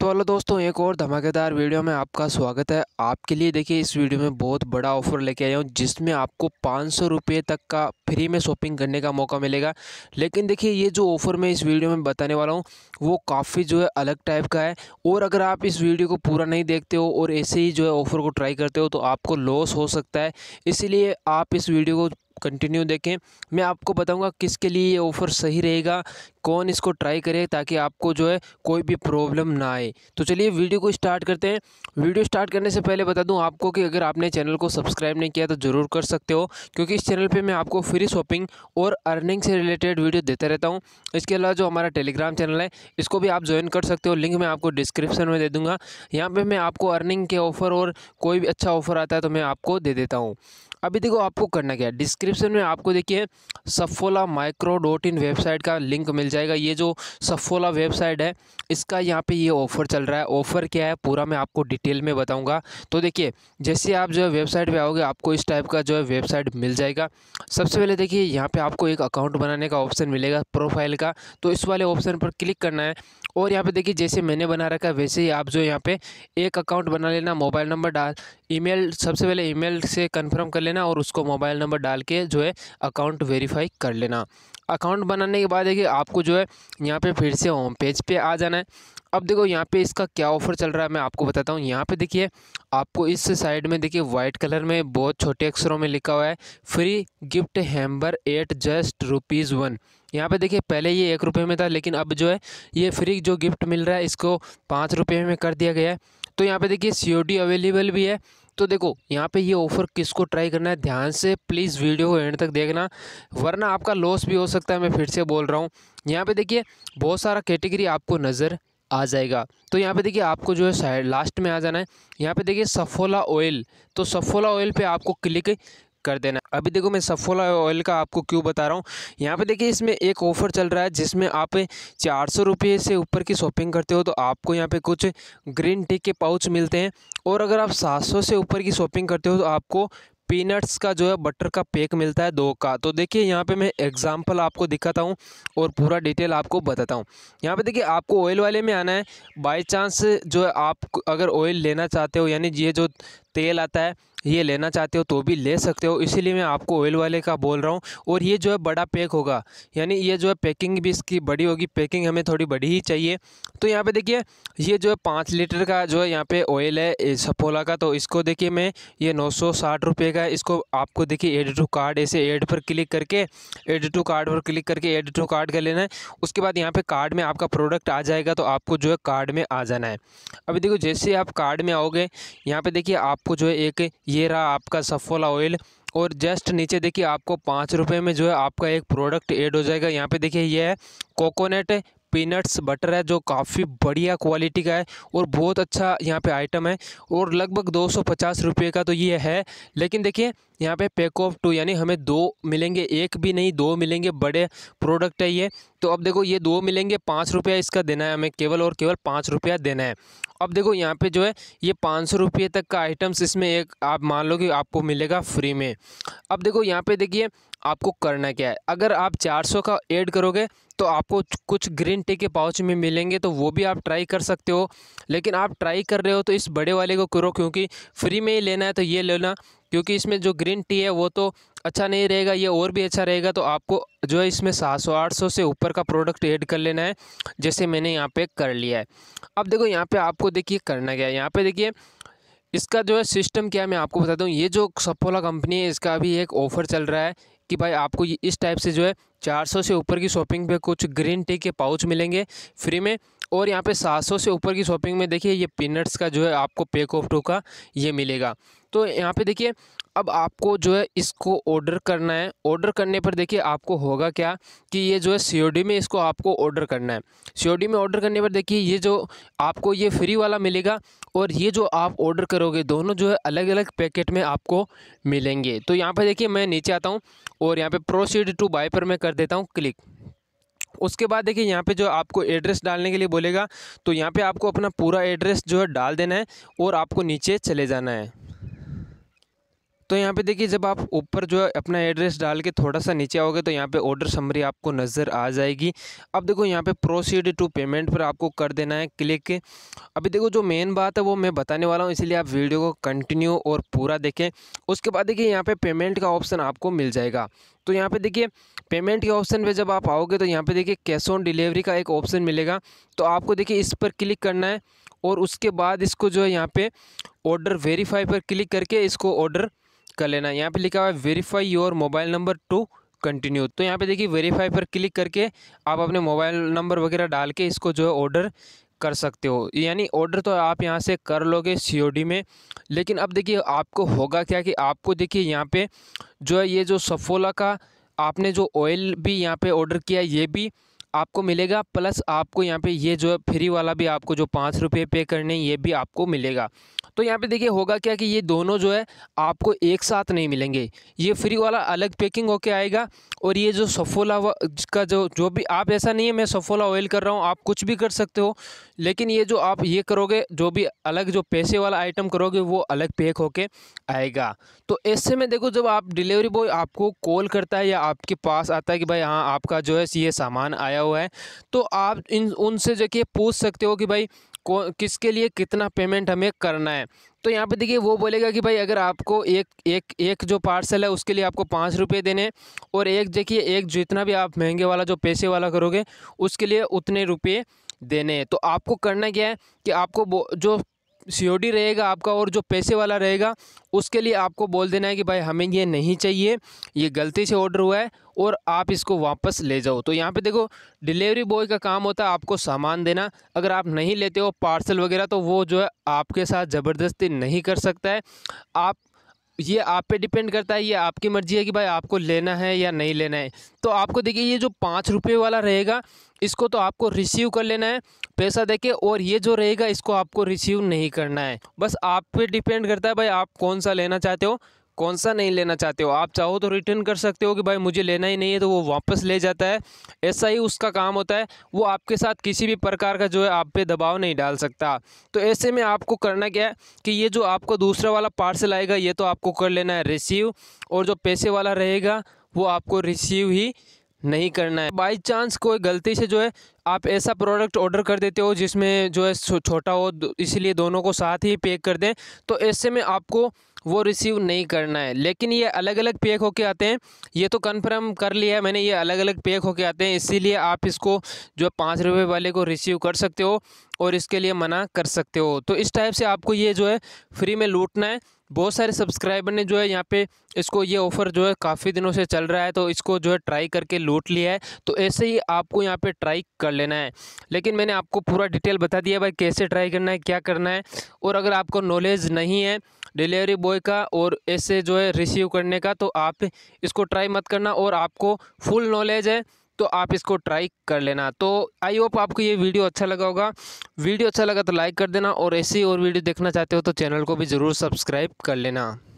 तो हेलो दोस्तों एक और धमाकेदार वीडियो में आपका स्वागत है आपके लिए देखिए इस वीडियो में बहुत बड़ा ऑफर लेके आया हूँ जिसमें आपको पाँच सौ रुपये तक का फ्री में शॉपिंग करने का मौका मिलेगा लेकिन देखिए ये जो ऑफ़र मैं इस वीडियो में बताने वाला हूँ वो काफ़ी जो है अलग टाइप का है और अगर आप इस वीडियो को पूरा नहीं देखते हो और ऐसे ही जो है ऑफ़र को ट्राई करते हो तो आपको लॉस हो सकता है इसीलिए आप इस वीडियो को कंटिन्यू देखें मैं आपको बताऊंगा किसके लिए ये ऑफ़र सही रहेगा कौन इसको ट्राई करे ताकि आपको जो है कोई भी प्रॉब्लम ना आए तो चलिए वीडियो को स्टार्ट करते हैं वीडियो स्टार्ट करने से पहले बता दूं आपको कि अगर आपने चैनल को सब्सक्राइब नहीं किया तो ज़रूर कर सकते हो क्योंकि इस चैनल पर मैं आपको फ्री शॉपिंग और अर्निंग से रिलेटेड वीडियो देता रहता हूँ इसके अलावा जो हमारा टेलीग्राम चैनल है इसको भी आप ज्वाइन कर सकते हो लिंक मैं आपको डिस्क्रिप्शन में दे दूँगा यहाँ पर मैं आपको अर्निंग के ऑफ़र और कोई भी अच्छा ऑफ़र आता है तो मैं आपको दे देता हूँ अभी देखो आपको करना क्या है डिस्क्रिप्शन में आपको देखिए Saffola micro dot in website का लिंक मिल जाएगा ये जो सफोला वेबसाइट है इसका यहाँ पे ये ऑफ़र चल रहा है ऑफ़र क्या है पूरा मैं आपको डिटेल में बताऊँगा तो देखिए जैसे आप जो है वेबसाइट पर आओगे आपको इस टाइप का जो है वेबसाइट मिल जाएगा सबसे पहले देखिए यहाँ पर आपको एक अकाउंट बनाने का ऑप्शन मिलेगा प्रोफाइल का तो इस वाले ऑप्शन पर क्लिक करना है और यहाँ पर देखिए जैसे मैंने बना रखा है वैसे ही आप जो यहाँ पर एक अकाउंट बना लेना मोबाइल नंबर डाल ईमेल सबसे पहले ईमेल से कंफर्म कर लेना और उसको मोबाइल नंबर डाल के जो है अकाउंट वेरीफाई कर लेना अकाउंट बनाने के बाद देखिए आपको जो है यहाँ पे फिर से होम पेज पे आ जाना है अब देखो यहाँ पे इसका क्या ऑफर चल रहा है मैं आपको बताता हूँ यहाँ पे देखिए आपको इस साइड में देखिए वाइट कलर में बहुत छोटे अक्षरों में लिखा हुआ है free gift hamper at just rupees one यहाँ पे देखिए पहले ये एक रुपये में था लेकिन अब जो है ये फ्री जो गिफ्ट मिल रहा है इसको पाँच रुपये में कर दिया गया है तो यहाँ पे देखिए सी अवेलेबल भी है तो देखो यहाँ पे ये ऑफ़र किसको ट्राई करना है ध्यान से प्लीज़ वीडियो को एंड तक देखना वरना आपका लॉस भी हो सकता है मैं फिर से बोल रहा हूँ यहाँ पे देखिए बहुत सारा कैटेगरी आपको नज़र आ जाएगा तो यहाँ पे देखिए आपको जो है साइड लास्ट में आ जाना है यहाँ पे देखिए सफोला ऑयल तो सफोला ऑयल पर आपको क्लिक कर देना अभी देखो मैं सफोला ऑयल का आपको क्यों बता रहा हूँ यहाँ पे देखिए इसमें एक ऑफ़र चल रहा है जिसमें आप चार सौ रुपये से ऊपर की शॉपिंग करते हो तो आपको यहाँ पे कुछ ग्रीन टी के पाउच मिलते हैं और अगर आप सात सौ से ऊपर की शॉपिंग करते हो तो आपको पीनट्स का जो है बटर का पेक मिलता है दो का तो देखिए यहाँ पे मैं एग्जांपल आपको दिखाता हूँ और पूरा डिटेल आपको बताता हूँ यहाँ पे देखिए आपको ऑयल वाले में आना है बाय चांस जो है आप अगर ऑयल लेना चाहते हो यानी ये जो तेल आता है ये लेना चाहते हो तो भी ले सकते हो इसीलिए मैं आपको ऑयल वाले का बोल रहा हूँ और ये जो है बड़ा पैक होगा यानी ये जो है पैकिंग भी इसकी बड़ी होगी पैकिंग हमें थोड़ी बड़ी ही चाहिए तो यहाँ पे देखिए ये जो है पाँच लीटर का जो है यहाँ पे ऑयल है सफोला का तो इसको देखिए मैं ये नौ सौ साठ रुपये का इसको आपको देखिए एड टू कार्ड ऐसे एड पर क्लिक करके एड टू कार्ड पर क्लिक करके एड टू कार्ड कर लेना है उसके बाद यहाँ पर कार्ड में आपका प्रोडक्ट आ जाएगा तो आपको जो है कार्ड में आ जाना है अभी देखो जैसे आप कार्ड में आओगे यहाँ पर देखिए आपको जो है एक ये रहा आपका सफ़ोला ऑयल और जस्ट नीचे देखिए आपको पाँच रुपये में जो है आपका एक प्रोडक्ट ऐड हो जाएगा यहाँ पे देखिए ये है कोकोनट पीनट्स बटर है जो काफ़ी बढ़िया क्वालिटी का है और बहुत अच्छा यहाँ पे आइटम है और लगभग दो सौ पचास रुपये का तो ये है लेकिन देखिए यहाँ पे पैक ऑफ टू यानी हमें दो मिलेंगे एक भी नहीं दो मिलेंगे बड़े प्रोडक्ट है ये तो अब देखो ये दो मिलेंगे पाँच रुपया इसका देना है हमें केवल और केवल पाँच रुपया देना है अब देखो यहाँ पे जो है ये पाँच सौ रुपये तक का आइटम्स इसमें एक आप मान लो कि आपको मिलेगा फ्री में अब देखो यहाँ पे देखिए आपको करना क्या है अगर आप 400 का ऐड करोगे तो आपको कुछ ग्रीन टी के पाउच में मिलेंगे तो वो भी आप ट्राई कर सकते हो लेकिन आप ट्राई कर रहे हो तो इस बड़े वाले को करो क्योंकि फ्री में ही लेना है तो ये लेना क्योंकि इसमें जो ग्रीन टी है वो तो अच्छा नहीं रहेगा ये और भी अच्छा रहेगा तो आपको जो है इसमें सात सौ आठ सौ से ऊपर का प्रोडक्ट ऐड कर लेना है जैसे मैंने यहाँ पे कर लिया है अब देखो यहाँ पे आपको देखिए करना क्या है यहाँ पे देखिए इसका जो है सिस्टम क्या है मैं आपको बता दूँ ये जो सफोला कंपनी है इसका अभी एक ऑफ़र चल रहा है कि भाई आपको इस टाइप से जो है 400 से ऊपर की शॉपिंग पे कुछ ग्रीन टी के पाउच मिलेंगे फ्री में और यहाँ पे 700 से ऊपर की शॉपिंग में देखिए ये पीनट्स का जो है आपको पेक ऑफ टू का ये मिलेगा तो यहाँ पे देखिए अब आपको जो है इसको ऑर्डर करना है ऑर्डर करने पर देखिए आपको होगा क्या कि ये जो है सी में इसको आपको ऑर्डर करना है सी में ऑर्डर करने पर देखिए ये जो आपको ये फ्री वाला मिलेगा और ये जो आप ऑर्डर करोगे दोनों जो है अलग अलग पैकेट में आपको मिलेंगे तो यहाँ पर देखिए मैं नीचे आता हूँ और यहाँ पर प्रोसीड टू बाई पर मैं कर देता हूँ क्लिक उसके बाद देखिए यहाँ पे जो आपको एड्रेस डालने के लिए बोलेगा तो यहाँ पे आपको अपना पूरा एड्रेस जो है डाल देना है और आपको नीचे चले जाना है तो यहाँ पे देखिए जब आप ऊपर जो है अपना एड्रेस डाल के थोड़ा सा नीचे आओगे तो यहाँ पे ऑर्डर समरी आपको नज़र आ जाएगी अब देखो यहाँ पे प्रोसीड टू पेमेंट पर आपको कर देना है क्लिक अभी देखो जो मेन बात है वो मैं बताने वाला हूँ इसलिए आप वीडियो को कंटिन्यू और पूरा देखें उसके बाद देखिए यहाँ पर पे पेमेंट का ऑप्शन आपको मिल जाएगा तो यहाँ पे देखिए पेमेंट के ऑप्शन पे जब आप आओगे तो यहाँ पे देखिए कैश ऑन डिलीवरी का एक ऑप्शन मिलेगा तो आपको देखिए इस पर क्लिक करना है और उसके बाद इसको जो है यहाँ पे ऑर्डर वेरीफाई पर क्लिक करके इसको ऑर्डर कर लेना यहाँ पे लिखा हुआ है verify your mobile number to continue तो यहाँ पे देखिए वेरीफाई पर क्लिक करके आप अपने मोबाइल नंबर वगैरह डाल के इसको जो है ऑर्डर कर सकते हो यानी ऑर्डर तो आप यहाँ से कर लोगे सी में लेकिन अब देखिए आपको होगा क्या कि आपको देखिए यहाँ पर जो है ये जो सफोला का आपने जो ऑयल भी यहाँ पर ऑर्डर किया ये भी आपको मिलेगा प्लस आपको यहाँ पे ये जो है फ्री वाला भी आपको जो पाँच रुपये पे करने ये भी आपको मिलेगा तो यहाँ पे देखिए होगा क्या कि ये दोनों जो है आपको एक साथ नहीं मिलेंगे ये फ्री वाला अलग पैकिंग होके आएगा और ये जो सफोला का जो जो भी आप ऐसा नहीं है मैं सफोला ऑयल कर रहा हूँ आप कुछ भी कर सकते हो लेकिन ये जो आप ये करोगे जो भी अलग जो पैसे वाला आइटम करोगे वो अलग पैक होके आएगा तो ऐसे में देखो जब आप डिलीवरी बॉय आपको कॉल करता है या आपके पास आता है कि भाई हाँ आपका जो है ये सामान आया हुआ है तो आप इन उनसे जो कि पूछ सकते हो कि भाई को किसके लिए कितना पेमेंट हमें करना है तो यहाँ पे देखिए वो बोलेगा कि भाई अगर आपको एक एक एक जो पार्सल है उसके लिए आपको पाँच रुपये देने और एक देखिए एक जितना भी आप महंगे वाला जो पैसे वाला करोगे उसके लिए उतने रुपये देने हैं तो आपको करना क्या है कि आपको जो सियोरिटी रहेगा आपका और जो पैसे वाला रहेगा उसके लिए आपको बोल देना है कि भाई हमें ये नहीं चाहिए ये गलती से ऑर्डर हुआ है और आप इसको वापस ले जाओ तो यहाँ पे देखो डिलीवरी बॉय का काम होता है आपको सामान देना अगर आप नहीं लेते हो पार्सल वगैरह तो वो जो है आपके साथ ज़बरदस्ती नहीं कर सकता है आप ये आप पे डिपेंड करता है ये आपकी मर्ज़ी है कि भाई आपको लेना है या नहीं लेना है तो आपको देखिए ये जो पाँच रुपये वाला रहेगा इसको तो आपको रिसीव कर लेना है पैसा देके और ये जो रहेगा इसको आपको रिसीव नहीं करना है बस आप पे डिपेंड करता है भाई आप कौन सा लेना चाहते हो कौन सा नहीं लेना चाहते हो आप चाहो तो रिटर्न कर सकते हो कि भाई मुझे लेना ही नहीं है तो वो वापस ले जाता है ऐसा ही उसका काम होता है वो आपके साथ किसी भी प्रकार का जो है आप पे दबाव नहीं डाल सकता तो ऐसे में आपको करना क्या है कि ये जो आपको दूसरा वाला पार्सल आएगा ये तो आपको कर लेना है रिसीव और जो पैसे वाला रहेगा वो आपको रिसीव ही नहीं करना है बाई चांस कोई गलती से जो है आप ऐसा प्रोडक्ट ऑर्डर कर देते हो जिसमें जो है छोटा हो इसलिए दोनों को साथ ही पैक कर दें तो ऐसे में आपको वो रिसीव नहीं करना है लेकिन ये अलग अलग पैक होके आते हैं ये तो कन्फर्म कर लिया है मैंने ये अलग अलग पैक होके आते हैं इसीलिए आप इसको जो पाँच रुपये वाले को रिसीव कर सकते हो और इसके लिए मना कर सकते हो तो इस टाइप से आपको ये जो है फ्री में लूटना है बहुत सारे सब्सक्राइबर ने जो है यहाँ पे इसको ये ऑफ़र जो है काफ़ी दिनों से चल रहा है तो इसको जो है ट्राई करके लूट लिया है तो ऐसे ही आपको यहाँ पे ट्राई कर लेना है लेकिन मैंने आपको पूरा डिटेल बता दिया भाई कैसे ट्राई करना है क्या करना है और अगर आपको नॉलेज नहीं है डिलीवरी बॉय का और ऐसे जो है रिसीव करने का तो आप इसको ट्राई मत करना और आपको फुल नॉलेज है तो आप इसको ट्राई कर लेना तो आई होप आपको ये वीडियो अच्छा लगा होगा वीडियो अच्छा लगा तो लाइक कर देना और ऐसी और वीडियो देखना चाहते हो तो चैनल को भी ज़रूर सब्सक्राइब कर लेना